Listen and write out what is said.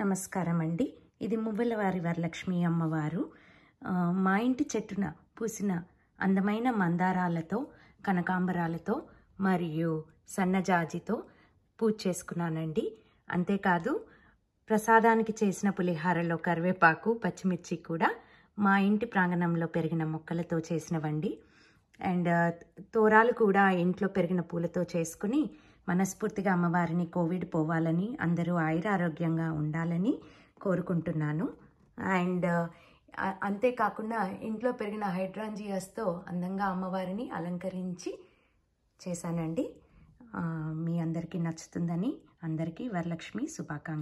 నమస్కారం అండి ఇది మువ్వలవారి వరలక్ష్మి అమ్మవారు మా ఇంటి చెట్టున పూసిన అందమైన మందారాలతో కనకాంబరాలతో మరియు సన్నజాజితో పూజ చేసుకున్నానండి అంతేకాదు ప్రసాదానికి చేసిన పులిహారలో కరివేపాకు పచ్చిమిర్చి కూడా మా ఇంటి ప్రాంగణంలో పెరిగిన మొక్కలతో చేసినవండి అండ్ తోరాలు కూడా ఇంట్లో పెరిగిన పూలతో చేసుకుని మనస్ఫూర్తిగా అమ్మవారిని కోవిడ్ పోవాలని అందరూ ఆయురారోగ్యంగా ఉండాలని కోరుకుంటున్నాను అండ్ అంతేకాకుండా ఇంట్లో పెరిగిన హైడ్రాంజియాస్తో అందంగా అమ్మవారిని అలంకరించి చేశానండి మీ అందరికీ నచ్చుతుందని అందరికీ వరలక్ష్మి శుభాకాంక్ష